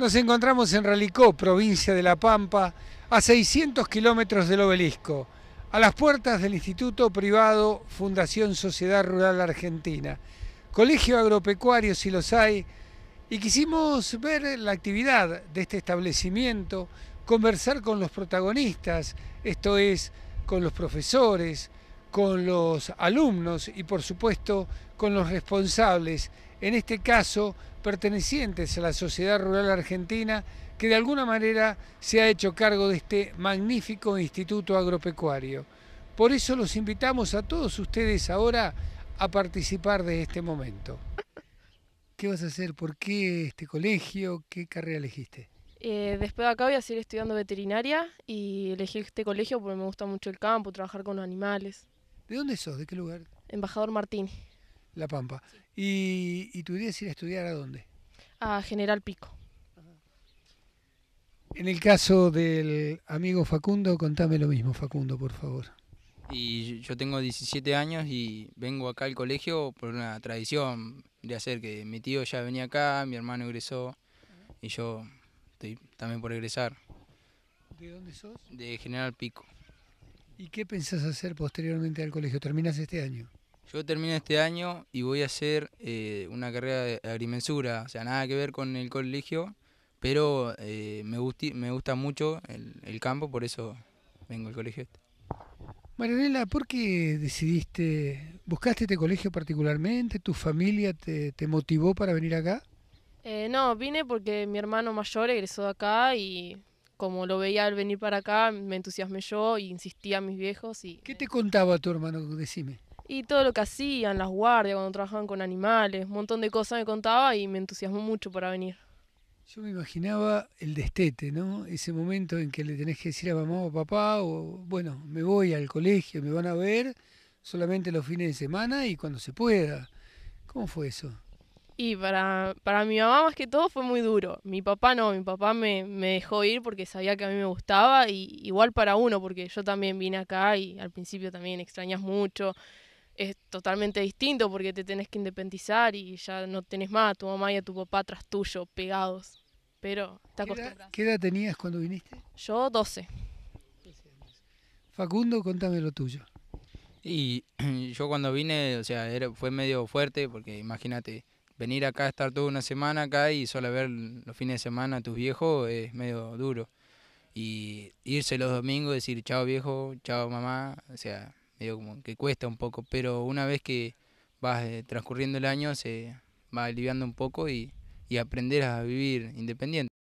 Nos encontramos en Ralicó, provincia de La Pampa, a 600 kilómetros del obelisco, a las puertas del Instituto Privado Fundación Sociedad Rural Argentina, Colegio Agropecuario si los hay, y quisimos ver la actividad de este establecimiento, conversar con los protagonistas, esto es, con los profesores, con los alumnos y por supuesto con los responsables en este caso pertenecientes a la sociedad rural argentina, que de alguna manera se ha hecho cargo de este magnífico instituto agropecuario. Por eso los invitamos a todos ustedes ahora a participar de este momento. ¿Qué vas a hacer? ¿Por qué este colegio? ¿Qué carrera elegiste? Eh, después de acá voy a seguir estudiando veterinaria y elegí este colegio porque me gusta mucho el campo, trabajar con los animales. ¿De dónde sos? ¿De qué lugar? Embajador Martín. La Pampa. ¿Y, ¿Y, tu idea es ir a estudiar a dónde? A General Pico. En el caso del amigo Facundo, contame lo mismo, Facundo, por favor. Y yo tengo 17 años y vengo acá al colegio por una tradición de hacer que mi tío ya venía acá, mi hermano egresó y yo estoy también por egresar. ¿De dónde sos? De General Pico. ¿Y qué pensás hacer posteriormente al colegio? ¿Terminas este año? Yo termino este año y voy a hacer eh, una carrera de agrimensura, o sea, nada que ver con el colegio, pero eh, me, me gusta mucho el, campo, por eso vengo al colegio este. Marianela, ¿por qué decidiste, buscaste este colegio particularmente? ¿Tu familia te, motivó para venir acá? Eh, no, vine porque mi hermano mayor egresó de acá y como lo veía al venir para acá, me entusiasmé yo e insistí a mis viejos. Y, ¿Qué te contaba tu hermano? Decime y todo lo que hacían, las guardias cuando trabajaban con animales, un montón de cosas me contaba y me entusiasmó mucho para venir. Yo me imaginaba el destete, ¿no? Ese momento en que le tenés que decir a mamá o papá, o bueno, me voy al colegio, me van a ver solamente los fines de semana y cuando se pueda. ¿Cómo fue eso? Y para, para mi mamá más que todo fue muy duro. Mi papá no, mi papá me, me dejó ir porque sabía que a mí me gustaba y igual para uno, porque yo también vine acá y al principio también extrañas mucho, es totalmente distinto porque te tenés que independizar y ya no tenés más a tu mamá y a tu papá tras tuyo, pegados. Pero está ¿Qué ¿Qué edad tenías cuando viniste? Yo 12. Facundo, contame lo tuyo. Y yo cuando vine, o sea, era, fue medio fuerte porque imagínate, venir acá, estar toda una semana acá y solo ver los fines de semana a tus viejos es medio duro. Y irse los domingos, decir chao viejo, chao mamá, o sea, que cuesta un poco, pero una vez que vas eh, transcurriendo el año se va aliviando un poco y, y aprender a vivir independiente.